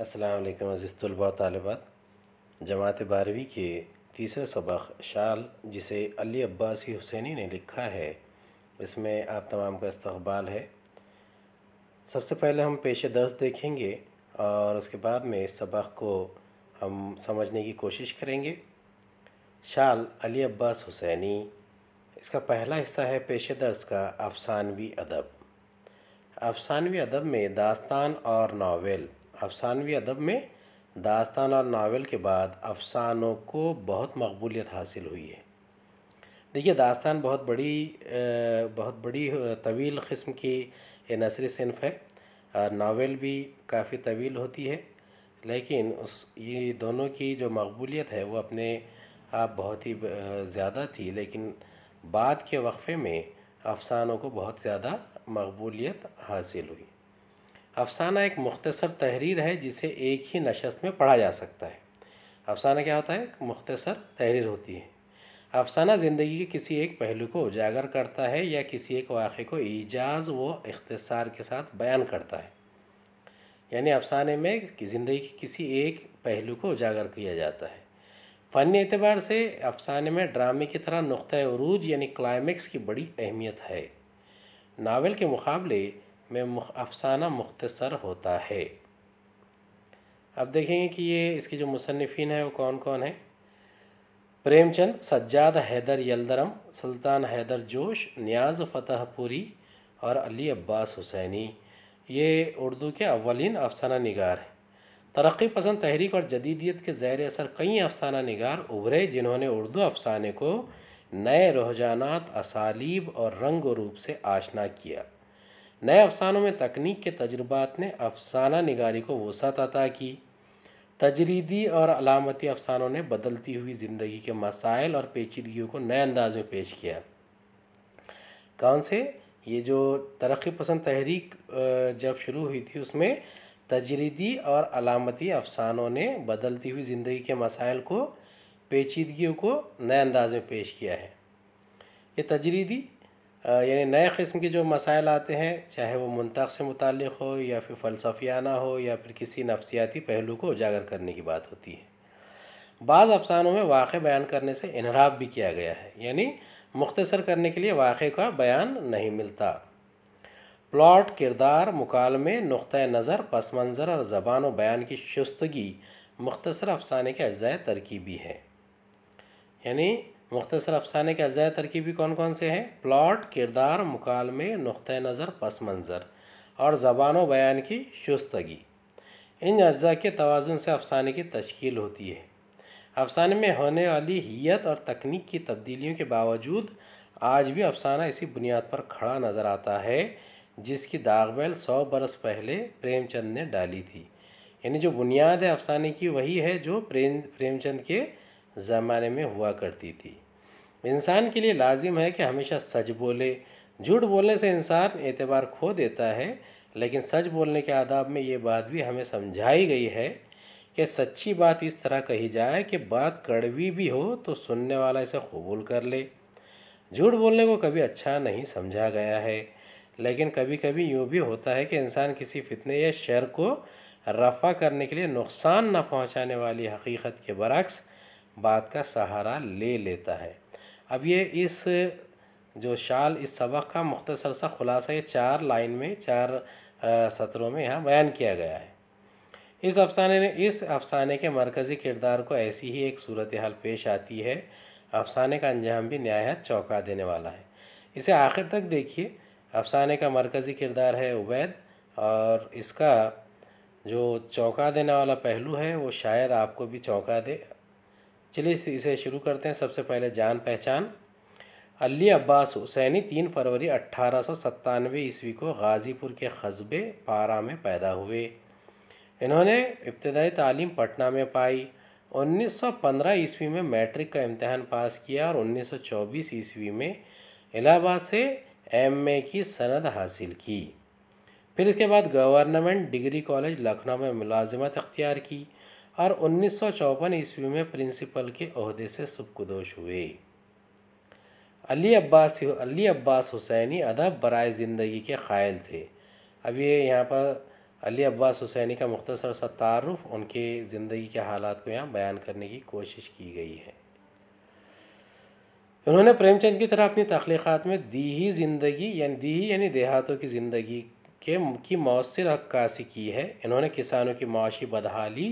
अस्सलाम अज़ीज़ तलबा तालबात जमात बारहवीं के तीसरे सबक शाल जिसे अली अब्बासी हुसैनी ने लिखा है इसमें आप तमाम का इस्तबाल है सबसे पहले हम पेश दर्ज देखेंगे और उसके बाद में इस सबक को हम समझने की कोशिश करेंगे शाल अली अब्बास हुसैनी इसका पहला हिस्सा है पेश दर्ज का अफसानवी अदब अफसानवी अदब में दास्तान और नावल अफसानवी अदब में दास्तान और नावल के बाद अफसानों को बहुत मकबूलियत हासिल हुई है देखिए दास्तान बहुत बड़ी बहुत बड़ी तवील क़स्म की नसरी सिनफ है और नावल भी काफ़ी तवील होती है लेकिन उस ये दोनों की जो मकबूलियत है वो अपने आप बहुत ही ज़्यादा थी लेकिन बाद के वक्फ़े में अफसानों को बहुत ज़्यादा मकबूलियत हासिल हुई अफसाना एक मुख्तसर तहरीर है जिसे एक ही नशस्त में पढ़ा जा सकता है अफसाना क्या होता है एक मुख्तसर तहरीर होती है अफसाना ज़िंदगी के किसी एक पहलू को उजागर करता है या किसी एक वाक़े को एजाज़ व अख्तसार के साथ बयान करता है यानी अफसाने में ज़िंदगी के किसी एक पहलू को उजागर किया जाता है फ़न एतबार से अफसाने में ड्रामे की तरह नुक़ः अरूज यानी क्लाइमेक्स की बड़ी अहमियत है नावल के मुकाबले में मुख, अफसाना मुख्तसर होता है अब देखेंगे कि ये इसके जो मुसनफ़िन हैं वो कौन कौन है प्रेमचंद सज्जाद हैदर यलदरम सुल्तान हैदर जोश न्याज फतेहपुरी और अली अब्बास हुसैनी ये उर्दू के अवलिन अफसाना निगार हैं तरक्की पसंद तहरीक और जदीदियत के ज़ैर असर कई अफसाना निगार उभरे जिन्होंने उर्दू अफसाने को नए रुझाना असालीब और रंग रूप से आशना किया नए अफसानों में तकनीक के तजुर्बात ने अफसाना निगारी को वसात अता की तजरीदी और अलामती अफसानों ने बदलती हुई ज़िंदगी के मसाइल और पेचीदगियों को नए अंदाज में पेश किया कौन से ये जो तरक्की पसंद तहरीक जब शुरू हुई थी उसमें तजरीदी और अलामती अफसानों ने बदलती हुई ज़िंदगी के मसाइल को पेचीदगियों को नए अंदाज में पेश किया है ये तजरीदी यानी नए किस्म के जो मसाइल आते हैं चाहे वो मंतख से मुतल हो या फिर फ़लसफियाना हो या फिर किसी नफसियाती पहलू को उजागर करने की बात होती है बाज़ अफसानों में वाक़ बयान करने से इनहराफ भी किया गया है यानी मुख्तसर करने के लिए वाक़े का बयान नहीं मिलता प्लॉट किरदार मुकालमे नुक़ नज़र पस मंज़र और ज़बान व बयान की शस्तगी मुख्तसर अफसाने के अज़ाय तरकीबी है यानी मुख्तर अफसाने के अजय तरकीबी कौन कौन से हैं प्लॉट किरदार मुकालमे नुत नज़र पस मंज़र और ज़बान व बयान की शुस्तगी इन अज्जा के तोज़ुन से अफसाने की तश्ील होती है अफसाने में होने वाली हीत और तकनीक की तब्दीलियों के बावजूद आज भी अफसाना इसी बुनियाद पर खड़ा नज़र आता है जिसकी दागबैल सौ बरस पहले प्रेमचंद ने डाली थी यानी जो बुनियाद है अफसाने की वही है जो प्रेम प्रेमचंद के ज़माने में हुआ करती थी इंसान के लिए लाजिम है कि हमेशा सच बोले झूठ बोलने से इंसान एतबार खो देता है लेकिन सच बोलने के आदाब में ये बात भी हमें समझाई गई है कि सच्ची बात इस तरह कही जाए कि बात कड़वी भी हो तो सुनने वाला इसे कबूल कर ले झूठ बोलने को कभी अच्छा नहीं समझा गया है लेकिन कभी कभी यूँ भी होता है कि इंसान किसी फितने या शर को रफ़ा करने के लिए नुकसान न पहुंचाने वाली हकीकत के बरक्स बात का सहारा ले लेता है अब ये इस जो शाल इस सबक का मुख्तसर सा खुलासा ये चार लाइन में चार सत्रों में यहाँ बयान किया गया है इस अफसाने ने इस अफसाने के मरकज़ी किरदार को ऐसी ही एक सूरत हाल पेश आती है अफसाने का अंजाम भी नहायत चौंका देने वाला है इसे आखिर तक देखिए अफसाने का मरकज़ी किरदार है उबैद और इसका जो चौंका देने वाला पहलू है वो शायद आपको भी चौंका दे चलिए इसे शुरू करते हैं सबसे पहले जान पहचान अली अब्बास हुसैनी तीन फरवरी अट्ठारह सौ सत्तानवे ईस्वी को गाज़ीपुर के कस्बे पारा में पैदा हुए इन्होंने इब्तदाई तालीम पटना में पाई 1915 ईस्वी में मैट्रिक का इम्तहान पास किया और 1924 ईस्वी में इलाहाबाद से एमए की सनद हासिल की फिर इसके बाद गवर्नमेंट डिग्री कॉलेज लखनऊ में मुलाजमत अख्तियार की और उन्नीस ईस्वी में प्रिंसिपल के अहदे से सुबकदोश हुए अली अब्बास अली अब्बास हुसैनी अदब बरए ज़िंदगी के ख़ायल थे अब ये यहाँ पर अली अब्बास हुसैनी का मुख्तसर सा तारफ़ उनके ज़िंदगी के हालात को यहाँ बयान करने की कोशिश की गई है उन्होंने प्रेमचंद की तरह अपनी तख्लीक़ात में दीही ज़िंदगी यानी दीही यानी देहातों की ज़िंदगी के की मौसर अक्कासी की है इन्होंने किसानों की माशी बदहाली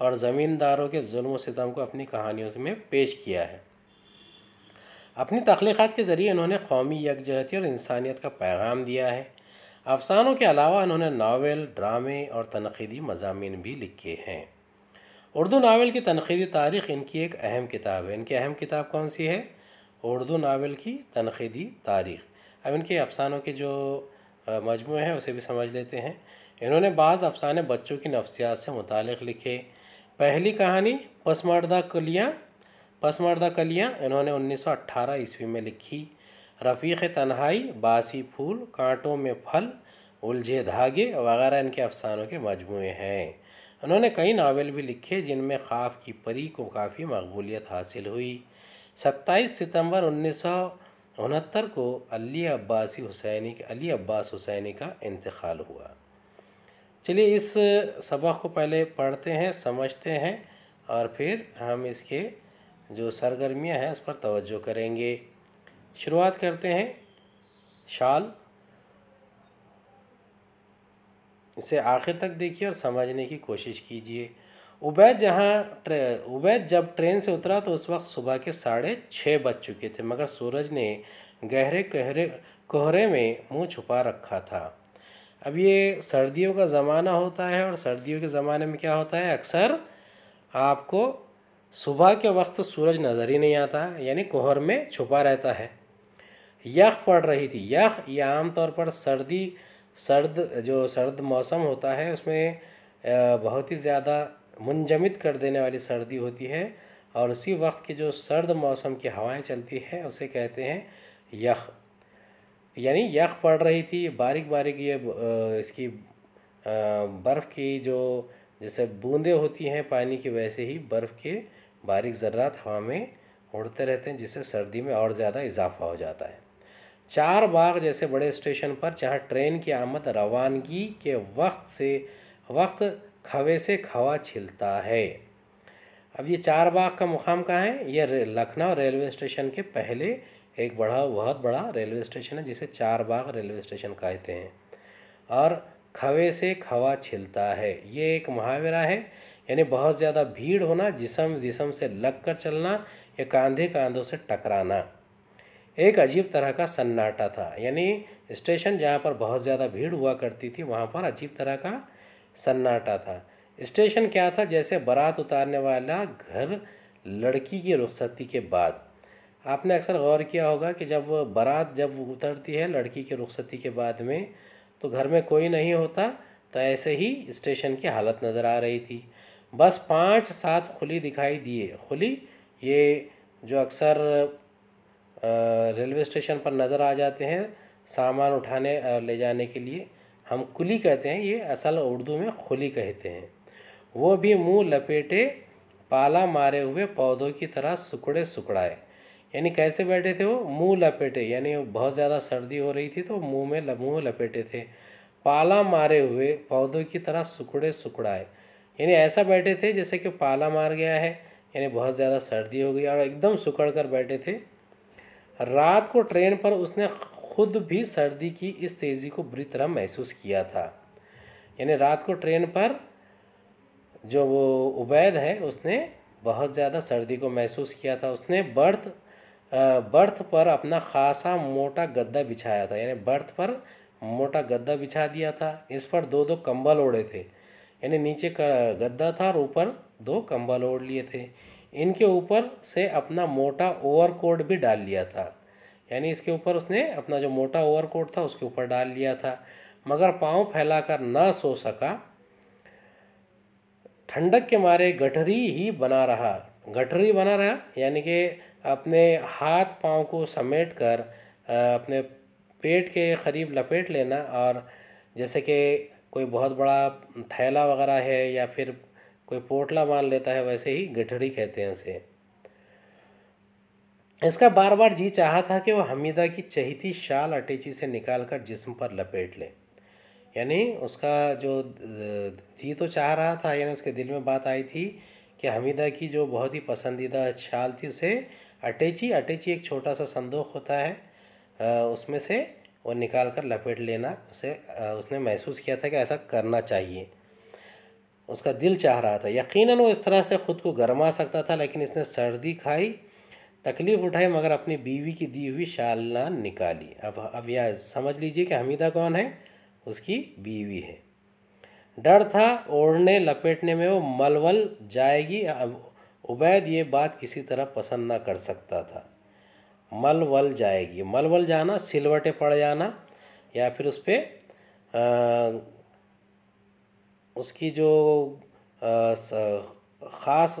और ज़मींदारों के जुल्म सितम को अपनी कहानियों में पेश किया है अपनी तख्लीक़ात के ज़रिए इन्होंने कौमी यकजहती और इंसानियत का पैगाम दिया है अफसानों के अलावा इन्होंने नावल ड्रामे और तनखीदी मजामी भी लिखे हैं उर्दू नावल की तनखीदी तारीख़ इनकी एक अहम किताब है इनकी अहम किताब कौन सी है उर्दू नावल की तनखीदी तारीख़ अब इनके अफसानों के जो मजमू हैं उसे भी समझ लेते हैं इन्होंने बाज़ अफसाने बच्चों की नफ्सियात से मुतल लिखे पहली कहानी पसमर्दा कलियाँ पसमर्दा कलियाँ इन्होंने 1918 ईस्वी में लिखी रफ़ीक तन्हाई बासी फूल कांटों में फल उलझे धागे वगैरह इनके अफसानों के मजमू हैं उन्होंने कई नावल भी लिखे जिनमें खाफ की परी को काफ़ी मकबूलियत हासिल हुई 27 सितंबर उन्नीस उनहत्तर को अली अब्बासी हुसैनी अली अब्बास हुसैनी का इंतकाल हुआ चलिए इस सबक को पहले पढ़ते हैं समझते हैं और फिर हम इसके जो सरगर्मियां हैं उस पर तवज्जो करेंगे शुरुआत करते हैं शाल इसे आखिर तक देखिए और समझने की कोशिश कीजिए उबैद जहाँ उबैद जब ट्रेन से उतरा तो उस वक्त सुबह के साढ़े छः बज चुके थे मगर सूरज ने गहरे कोहरे कोहरे में मुंह छुपा रखा था अब ये सर्दियों का ज़माना होता है और सर्दियों के ज़माने में क्या होता है अक्सर आपको सुबह के वक्त सूरज नज़र ही नहीं आता यानी कोहर में छुपा रहता है यख पड़ रही थी यख ये आमतौर पर सर्दी सर्द जो सर्द मौसम होता है उसमें बहुत ही ज़्यादा मुंजमित कर देने वाली सर्दी होती है और उसी वक्त की जो सर्द मौसम की हवाएं चलती हैं उसे कहते हैं यख यानी यख पड़ रही थी बारीक बारीक ये इसकी बर्फ़ की जो जैसे बूंदें होती हैं पानी की वैसे ही बर्फ़ के बारीक ज़र्रात हवा में उड़ते रहते हैं जिससे सर्दी में और ज़्यादा इजाफा हो जाता है चार बाग जैसे बड़े स्टेशन पर जहाँ ट्रेन की आमद रवानगी के वक्त से वक्त खवे से खवा छिलता है अब ये चार बाग का मुकाम कहाँ है यह लखनऊ रेलवे स्टेशन के पहले एक बड़ा बहुत बड़ा रेलवे स्टेशन है जिसे चार बाग रेलवे स्टेशन कहते हैं और खवे से खवा छिलता है ये एक मुहावरा है यानी बहुत ज़्यादा भीड़ होना जिसम जिसम से लग कर चलना या कांधे कांधों से टकराना एक अजीब तरह का सन्नाटा था यानी स्टेशन जहाँ पर बहुत ज़्यादा भीड़ हुआ करती थी वहाँ पर अजीब तरह का सन्नाटा था स्टेशन क्या था जैसे बारात उतारने वाला घर लड़की की रुखसती के बाद आपने अक्सर गौर किया होगा कि जब बारात जब उतरती है लड़की के रुखसती के बाद में तो घर में कोई नहीं होता तो ऐसे ही स्टेशन की हालत नज़र आ रही थी बस पाँच सात खुली दिखाई दिए खुली ये जो अक्सर रेलवे स्टेशन पर नज़र आ जाते हैं सामान उठाने ले जाने के लिए हम कुली कहते हैं ये असल उर्दू में खुली कहते हैं वो भी मुंह लपेटे पाला मारे हुए पौधों की तरह सुकड़े सुकड़ाए यानी कैसे बैठे थे वो मुंह लपेटे यानी बहुत ज़्यादा सर्दी हो रही थी तो मुंह में मुंह लपेटे थे पाला मारे हुए पौधों की तरह सुखड़े सुखड़ाए यानी ऐसा बैठे थे जैसे कि पाला मार गया है यानी बहुत ज़्यादा सर्दी हो गई और एकदम सुखड़ कर बैठे थे रात को ट्रेन पर उसने खुद भी सर्दी की इस तेज़ी को बुरी तरह महसूस किया था यानी रात को ट्रेन पर जो वो उबैद है उसने बहुत ज़्यादा सर्दी को महसूस किया था उसने बर्थ बर्थ पर अपना खासा मोटा गद्दा बिछाया था यानी बर्थ पर मोटा गद्दा बिछा दिया था इस पर दो दो कंबल ओढ़े थे यानी नीचे का गद्दा था और ऊपर दो कंबल ओढ़ लिए थे इनके ऊपर से अपना मोटा ओवरकोट भी डाल लिया था यानी इसके ऊपर उसने अपना जो मोटा ओवरकोट था उसके ऊपर डाल लिया था मगर पाँव फैलाकर ना सो सका ठंडक के मारे गठरी ही बना रहा गठरी बना रहा यानी कि अपने हाथ पाँव को समेट कर अपने पेट के करीब लपेट लेना और जैसे कि कोई बहुत बड़ा थैला वगैरह है या फिर कोई पोटला मान लेता है वैसे ही गठड़ी कहते हैं उसे इसका बार बार जी चाहा था कि वह हमीदा की चहती शाल अटेची से निकाल कर जिस्म पर लपेट ले यानी उसका जो जी तो चाह रहा था यानी उसके दिल में बात आई थी कि हमीदा की जो बहुत ही पसंदीदा शाल थी उसे अटैची अटैची एक छोटा सा संदूक होता है उसमें से वो निकाल कर लपेट लेना उसे उसने महसूस किया था कि ऐसा करना चाहिए उसका दिल चाह रहा था यकीनन वो इस तरह से ख़ुद को गरमा सकता था लेकिन इसने सर्दी खाई तकलीफ़ उठाई मगर अपनी बीवी की दी हुई शाल ना निकाली अब अब यह समझ लीजिए कि हमीदा कौन है उसकी बीवी है डर था ओढ़ने लपेटने में वो मलवल जाएगी अब उबैद ये बात किसी तरह पसंद ना कर सकता था मलवल जाएगी मलवल जाना सिलवटे पड़ जाना या फिर उस पर उसकी जो आ, ख़ास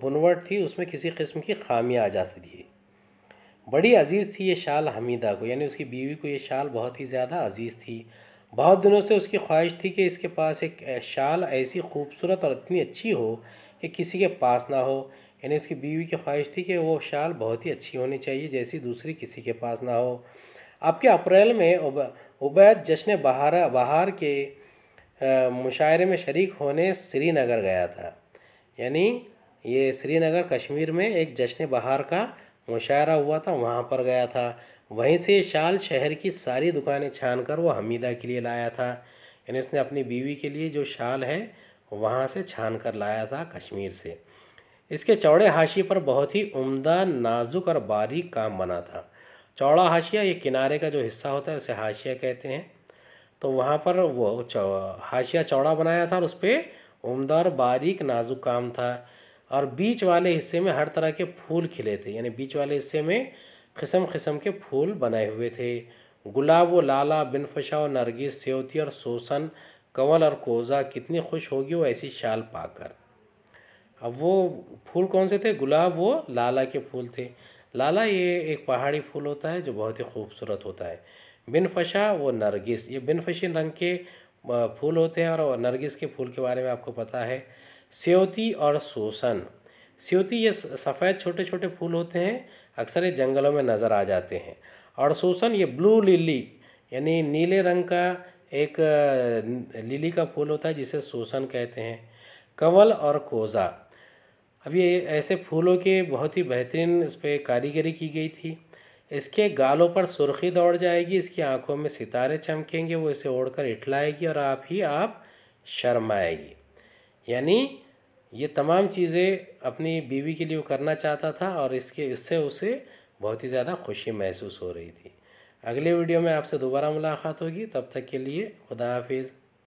बुनवट थी उसमें किसी किस्म की खामियाँ आ जाती थी बड़ी अजीज़ थी ये शाल हमीदा को यानी उसकी बीवी को ये शाल बहुत ही ज़्यादा अजीज़ थी बहुत दिनों से उसकी ख्वाहिश थी कि इसके पास एक शाल ऐसी खूबसूरत और इतनी अच्छी हो कि किसी के पास ना हो यानी उसकी बीवी की ख्वाहिश थी कि वो शाल बहुत ही अच्छी होनी चाहिए जैसी दूसरी किसी के पास ना हो अब के अप्रैल में उबैद जश्न बहार बहार के मुशायरे में शरीक होने श्रीनगर गया था यानी ये श्रीनगर कश्मीर में एक जश्न बहार का मुशायरा हुआ था वहाँ पर गया था वहीं से शाल शहर की सारी दुकानें छान कर वो हमीदा के लिए लाया था यानी उसने अपनी बीवी के लिए जो शाल है वहाँ से छान कर लाया था कश्मीर से इसके चौड़े हाशिए पर बहुत ही उम्दा नाजुक और बारीक काम बना था चौड़ा हाशिया ये किनारे का जो हिस्सा होता है उसे हाशिया कहते हैं तो वहाँ पर वो हाशिया चौड़ा बनाया था और उस पर उमदा और बारीक नाजुक काम था और बीच वाले हिस्से में हर तरह के फूल खिले थे यानी बीच वाले हिस्से में किस्म किस्म के फूल बनाए हुए थे गुलाब व लाला बिनफशा व नरगिस सेवती और सोसन कंवल और कोज़ा कितनी खुश होगी वो ऐसी शाल पाकर अब वो फूल कौन से थे गुलाब वो लाला के फूल थे लाला ये एक पहाड़ी फूल होता है जो बहुत ही खूबसूरत होता है बिन फशा वो नरगिस ये बिन फशी रंग के फूल होते हैं और नरगिस के फूल के बारे में आपको पता है सेवती और सोसन सेवती ये सफ़ेद छोटे छोटे फूल होते हैं अक्सर ये जंगलों में नज़र आ जाते हैं और सोसन ये ब्लू लिली यानी नीले रंग का एक लिली का फूल होता है जिसे शोषण कहते हैं कंवल और कोज़ा अब ये ऐसे फूलों के बहुत ही बेहतरीन इस पर कारीगरी की गई थी इसके गालों पर सुर्खी दौड़ जाएगी इसकी आंखों में सितारे चमकेंगे वो इसे ओढ़कर इठलाएगी और आप ही आप शर्माएगी यानी ये तमाम चीज़ें अपनी बीवी के लिए वो करना चाहता था और इसके इससे उसे बहुत ही ज़्यादा खुशी महसूस हो रही थी अगले वीडियो में आपसे दोबारा मुलाकात होगी तब तक के लिए खुदा हाफिज़